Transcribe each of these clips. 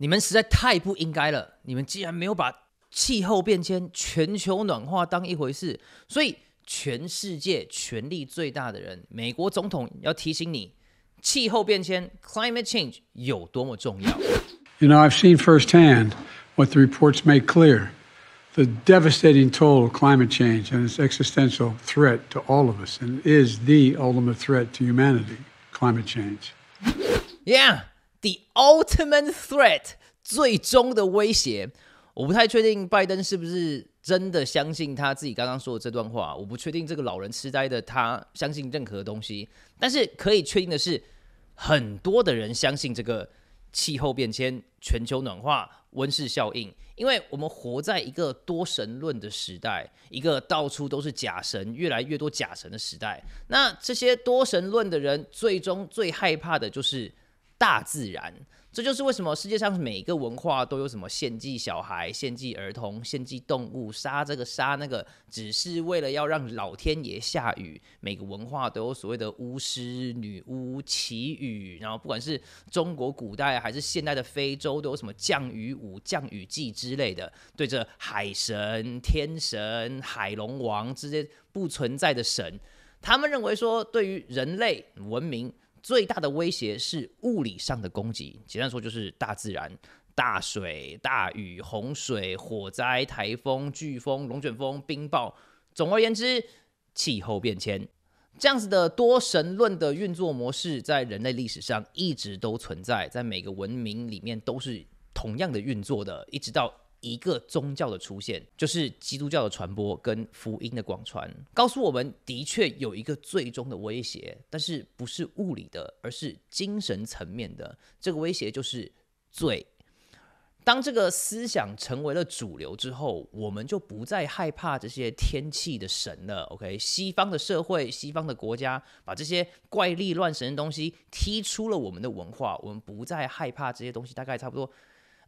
你们实在太不应该了！你们竟然没有把气候变迁、全球暖化当一回事。所以，全世界权力最大的人，美国总统要提醒你，气候变迁 （climate change） 有多么重要。You know, I've seen firsthand what the reports make clear—the devastating toll of climate change and its existential threat to all of us—and is the ultimate threat to humanity. Climate change. Yeah. The ultimate threat，最终的威胁。我不太确定拜登是不是真的相信他自己刚刚说的这段话。我不确定这个老人痴呆的他相信任何东西。但是可以确定的是，很多的人相信这个气候变迁、全球暖化、温室效应。因为我们活在一个多神论的时代，一个到处都是假神、越来越多假神的时代。那这些多神论的人，最终最害怕的就是。大自然，这就是为什么世界上每个文化都有什么献祭小孩、献祭儿童、献祭动物，杀这个杀那个，只是为了要让老天爷下雨。每个文化都有所谓的巫师、女巫祈雨，然后不管是中国古代还是现代的非洲，都有什么降雨舞、降雨祭之类的，对着海神、天神、海龙王这些不存在的神，他们认为说，对于人类文明。最大的威胁是物理上的攻击，简单说就是大自然：大水、大雨、洪水、火灾、台风、飓风、龙卷风、冰雹，总而言之，气候变迁这样子的多神论的运作模式，在人类历史上一直都存在，在每个文明里面都是同样的运作的，一直到。一个宗教的出现，就是基督教的传播跟福音的广传，告诉我们的确有一个最终的威胁，但是不是物理的，而是精神层面的。这个威胁就是罪。当这个思想成为了主流之后，我们就不再害怕这些天气的神了。OK，西方的社会、西方的国家，把这些怪力乱神的东西踢出了我们的文化，我们不再害怕这些东西。大概差不多。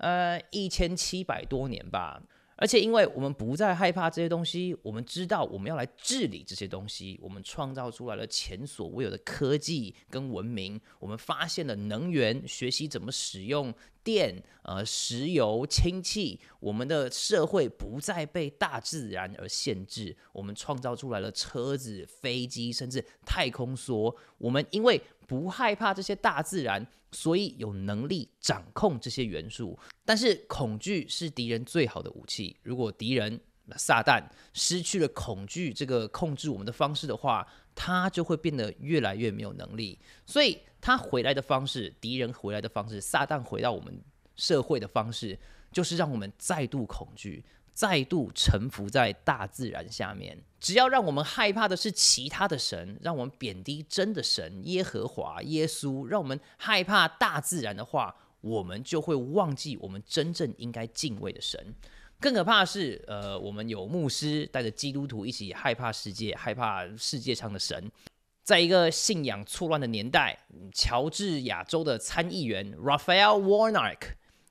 呃，一千七百多年吧，而且因为我们不再害怕这些东西，我们知道我们要来治理这些东西，我们创造出来了前所未有的科技跟文明，我们发现了能源，学习怎么使用。电、呃、石油、氢气，我们的社会不再被大自然而限制。我们创造出来了车子、飞机，甚至太空梭。我们因为不害怕这些大自然，所以有能力掌控这些元素。但是恐惧是敌人最好的武器。如果敌人，撒旦失去了恐惧这个控制我们的方式的话，他就会变得越来越没有能力。所以他回来的方式，敌人回来的方式，撒旦回到我们社会的方式，就是让我们再度恐惧，再度臣服在大自然下面。只要让我们害怕的是其他的神，让我们贬低真的神耶和华、耶稣，让我们害怕大自然的话，我们就会忘记我们真正应该敬畏的神。更可怕的是，呃，我们有牧师带着基督徒一起害怕世界，害怕世界上的神，在一个信仰错乱的年代，乔治亚州的参议员 Raphael Warnock，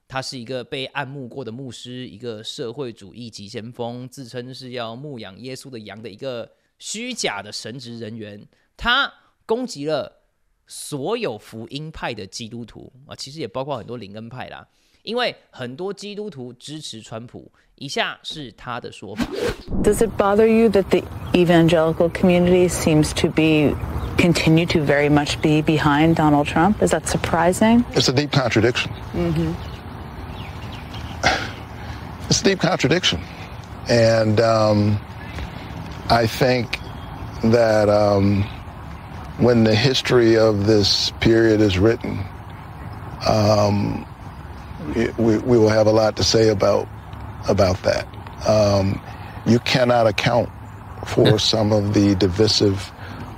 他是一个被暗牧过的牧师，一个社会主义急先锋，自称是要牧养耶稣的羊的一个虚假的神职人员，他攻击了所有福音派的基督徒啊，其实也包括很多灵恩派啦。因为很多基督徒支持川普。以下是他的说法：Does it bother you that the evangelical community seems to be continue to very much be behind Donald Trump? Is that surprising? It's a deep contradiction. hmm It's a deep contradiction, and um, I think that um, when the history of this period is written. Um, we, we will have a lot to say about about that. Um, you cannot account for some of the divisive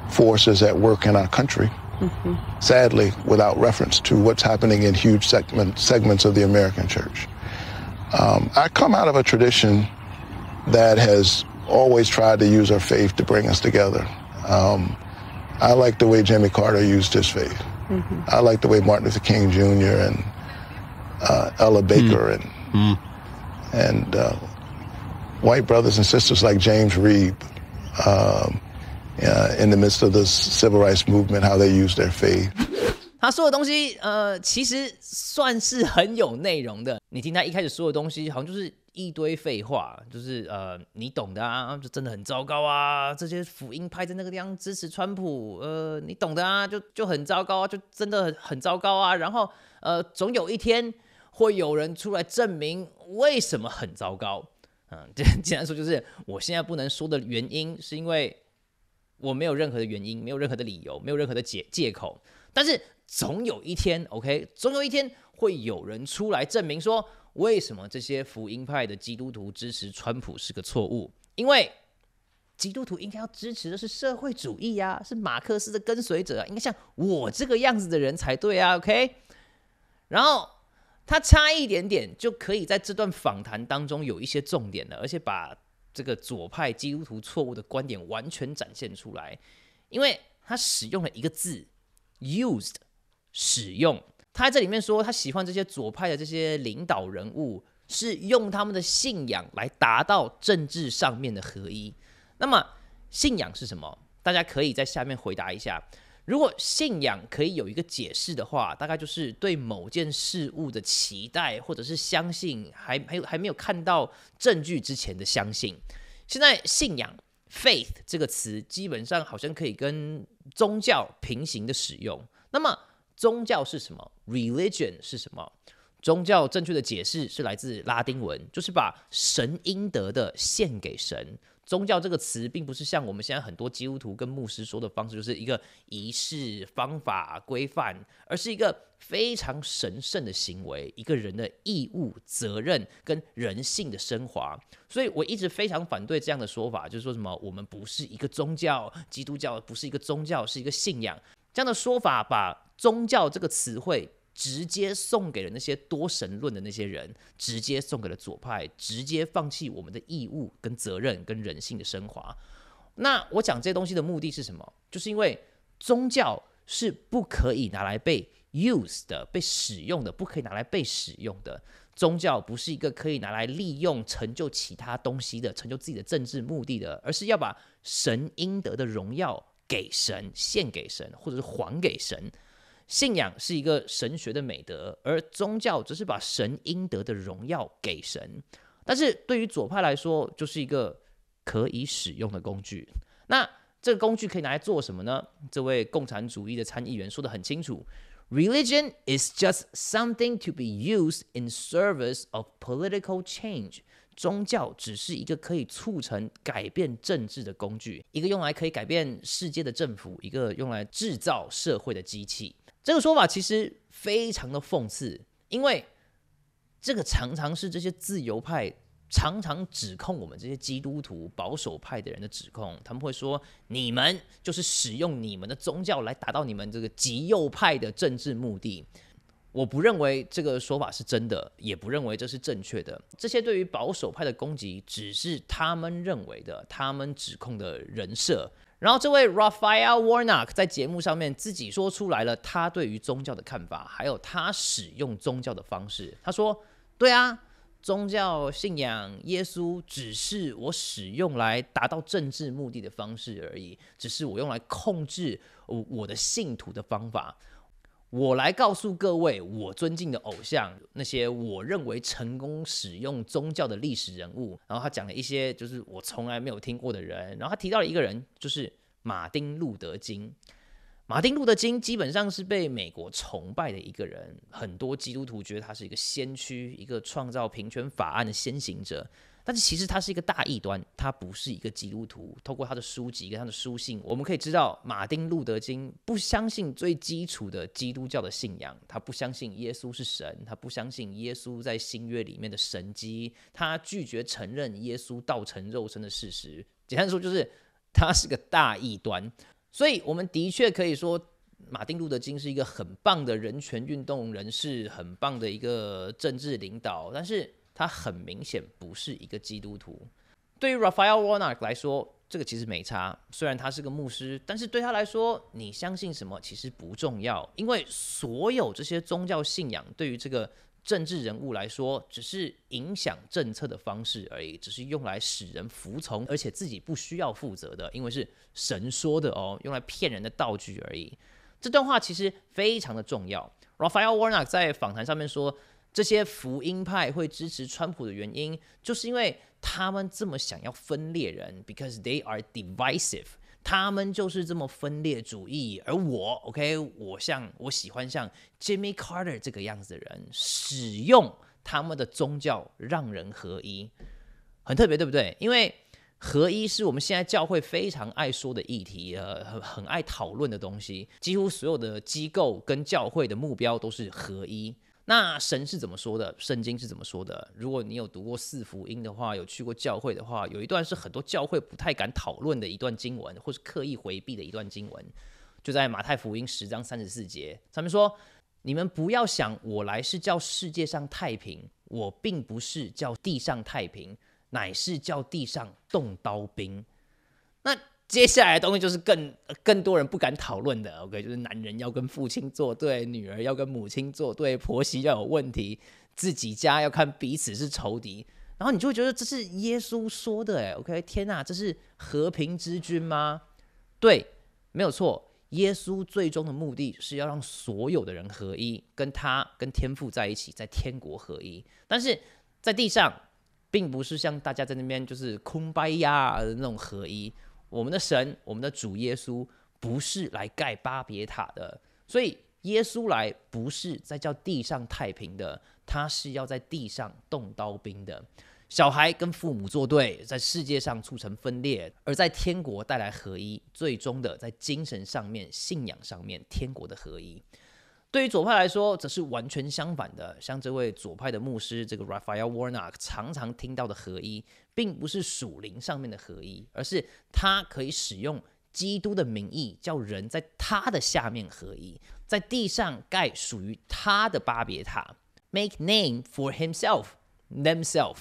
forces at work in our country. Mm-hmm. Sadly, without reference to what's happening in huge segment, segments of the American church. Um, I come out of a tradition that has always tried to use our faith to bring us together. Um, I like the way Jimmy Carter used his faith. Mm-hmm. I like the way Martin Luther King Jr. and Ella Baker 他说的东西呃，其实算是很有内容的。你听他一开始说的东西，好像就是一堆废话，就是呃，你懂的啊，就真的很糟糕啊。这些辅音拍在那个地方，支持川普，呃，你懂的啊，就就很糟糕啊，就真的很很糟糕啊。然后呃，总有一天。会有人出来证明为什么很糟糕，嗯，简单说就是我现在不能说的原因，是因为我没有任何的原因，没有任何的理由，没有任何的借借口。但是总有一天，OK，总有一天会有人出来证明说，为什么这些福音派的基督徒支持川普是个错误？因为基督徒应该要支持的是社会主义呀，是马克思的跟随者，应该像我这个样子的人才对啊，OK，然后。他差一点点就可以在这段访谈当中有一些重点了，而且把这个左派基督徒错误的观点完全展现出来，因为他使用了一个字 “used” 使用，他在这里面说他喜欢这些左派的这些领导人物是用他们的信仰来达到政治上面的合一。那么信仰是什么？大家可以在下面回答一下。如果信仰可以有一个解释的话，大概就是对某件事物的期待，或者是相信，还还有还没有看到证据之前的相信。现在信仰 faith 这个词基本上好像可以跟宗教平行的使用。那么宗教是什么？religion 是什么？宗教正确的解释是来自拉丁文，就是把神应得的献给神。宗教这个词，并不是像我们现在很多基督徒跟牧师说的方式，就是一个仪式、方法、规范，而是一个非常神圣的行为，一个人的义务、责任跟人性的升华。所以我一直非常反对这样的说法，就是说什么我们不是一个宗教，基督教不是一个宗教，是一个信仰这样的说法，把宗教这个词汇。直接送给了那些多神论的那些人，直接送给了左派，直接放弃我们的义务、跟责任、跟人性的升华。那我讲这些东西的目的是什么？就是因为宗教是不可以拿来被 use 的、被使用的，不可以拿来被使用的。宗教不是一个可以拿来利用、成就其他东西的、成就自己的政治目的的，而是要把神应得的荣耀给神、献给神，或者是还给神。信仰是一个神学的美德，而宗教只是把神应得的荣耀给神。但是对于左派来说，就是一个可以使用的工具。那这个工具可以拿来做什么呢？这位共产主义的参议员说的很清楚：Religion is just something to be used in service of political change。宗教只是一个可以促成改变政治的工具，一个用来可以改变世界的政府，一个用来制造社会的机器。这个说法其实非常的讽刺，因为这个常常是这些自由派常常指控我们这些基督徒保守派的人的指控。他们会说你们就是使用你们的宗教来达到你们这个极右派的政治目的。我不认为这个说法是真的，也不认为这是正确的。这些对于保守派的攻击，只是他们认为的，他们指控的人设。然后，这位 Raphael Warnock 在节目上面自己说出来了，他对于宗教的看法，还有他使用宗教的方式。他说：“对啊，宗教信仰耶稣只是我使用来达到政治目的的方式而已，只是我用来控制我的信徒的方法。”我来告诉各位，我尊敬的偶像，那些我认为成功使用宗教的历史人物，然后他讲了一些就是我从来没有听过的人，然后他提到了一个人，就是马丁路德金。马丁路德金基本上是被美国崇拜的一个人，很多基督徒觉得他是一个先驱，一个创造平权法案的先行者。但是其实他是一个大异端，他不是一个基督徒。透过他的书籍跟他的书信，我们可以知道马丁路德金不相信最基础的基督教的信仰，他不相信耶稣是神，他不相信耶稣在新约里面的神迹，他拒绝承认耶稣道成肉身的事实。简单说就是他是个大异端。所以，我们的确可以说，马丁路德金是一个很棒的人权运动人士，很棒的一个政治领导，但是。他很明显不是一个基督徒。对于 Raphael Warnock 来说，这个其实没差。虽然他是个牧师，但是对他来说，你相信什么其实不重要，因为所有这些宗教信仰对于这个政治人物来说，只是影响政策的方式而已，只是用来使人服从，而且自己不需要负责的，因为是神说的哦，用来骗人的道具而已。这段话其实非常的重要。Raphael Warnock 在访谈上面说。这些福音派会支持川普的原因，就是因为他们这么想要分裂人，because they are divisive。他们就是这么分裂主义。而我，OK，我像我喜欢像 Jimmy Carter 这个样子的人，使用他们的宗教让人合一，很特别，对不对？因为合一是我们现在教会非常爱说的议题，呃，很爱讨论的东西。几乎所有的机构跟教会的目标都是合一。那神是怎么说的？圣经是怎么说的？如果你有读过四福音的话，有去过教会的话，有一段是很多教会不太敢讨论的一段经文，或是刻意回避的一段经文，就在马太福音十章三十四节，上面说：“你们不要想我来是叫世界上太平，我并不是叫地上太平，乃是叫地上动刀兵。”那接下来的东西就是更更多人不敢讨论的，OK，就是男人要跟父亲作对，女儿要跟母亲作对，婆媳要有问题，自己家要看彼此是仇敌，然后你就会觉得这是耶稣说的，哎，OK，天哪，这是和平之君吗？对，没有错，耶稣最终的目的是要让所有的人合一，跟他跟天父在一起，在天国合一，但是在地上并不是像大家在那边就是空掰呀那种合一。我们的神，我们的主耶稣不是来盖巴别塔的，所以耶稣来不是在叫地上太平的，他是要在地上动刀兵的。小孩跟父母作对，在世界上促成分裂，而在天国带来合一，最终的在精神上面、信仰上面，天国的合一。对于左派来说，则是完全相反的。像这位左派的牧师，这个 Raphael Warnock 常常听到的合一，并不是属灵上面的合一，而是他可以使用基督的名义，叫人在他的下面合一，在地上盖属于他的巴别塔，make name for himself themselves。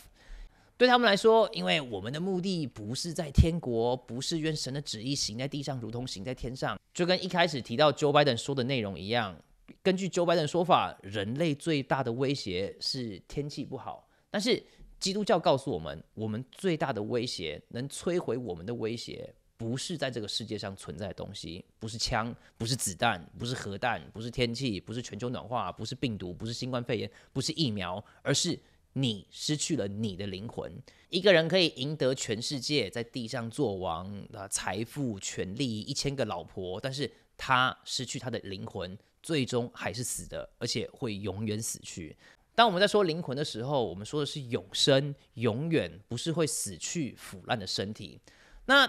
对他们来说，因为我们的目的不是在天国，不是愿神的旨意行在地上，如同行在天上，就跟一开始提到 Joe Biden 说的内容一样。根据九百的说法，人类最大的威胁是天气不好。但是基督教告诉我们，我们最大的威胁，能摧毁我们的威胁，不是在这个世界上存在的东西，不是枪，不是子弹，不是核弹，不是天气，不是全球暖化，不是病毒，不是新冠肺炎，不是疫苗，而是你失去了你的灵魂。一个人可以赢得全世界，在地上做王，啊，财富、权力、一千个老婆，但是。他失去他的灵魂，最终还是死的，而且会永远死去。当我们在说灵魂的时候，我们说的是永生，永远不是会死去腐烂的身体。那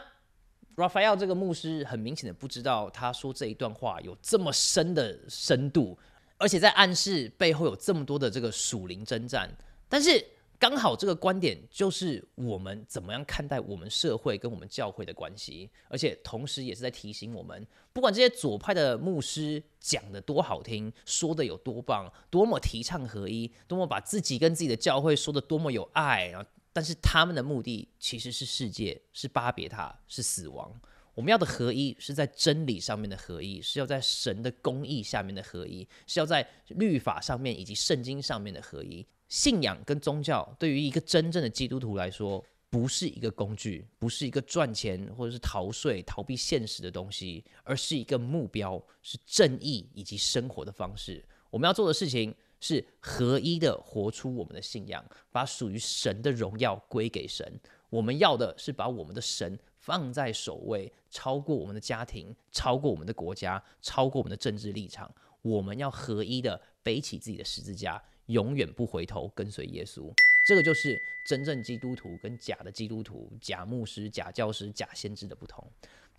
Raphael 这个牧师很明显的不知道，他说这一段话有这么深的深度，而且在暗示背后有这么多的这个属灵征战，但是。刚好这个观点就是我们怎么样看待我们社会跟我们教会的关系，而且同时也是在提醒我们，不管这些左派的牧师讲的多好听，说的有多棒，多么提倡合一，多么把自己跟自己的教会说的多么有爱，然后，但是他们的目的其实是世界是巴别塔是死亡。我们要的合一是在真理上面的合一，是要在神的公义下面的合一，是要在律法上面以及圣经上面的合一。信仰跟宗教对于一个真正的基督徒来说，不是一个工具，不是一个赚钱或者是逃税、逃避现实的东西，而是一个目标，是正义以及生活的方式。我们要做的事情是合一的，活出我们的信仰，把属于神的荣耀归给神。我们要的是把我们的神放在首位，超过我们的家庭，超过我们的国家，超过我们的政治立场。我们要合一的背起自己的十字架。永远不回头，跟随耶稣，这个就是真正基督徒跟假的基督徒、假牧师、假教师、假先知的不同。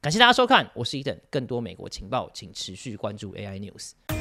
感谢大家收看，我是伊登，更多美国情报请持续关注 AI News。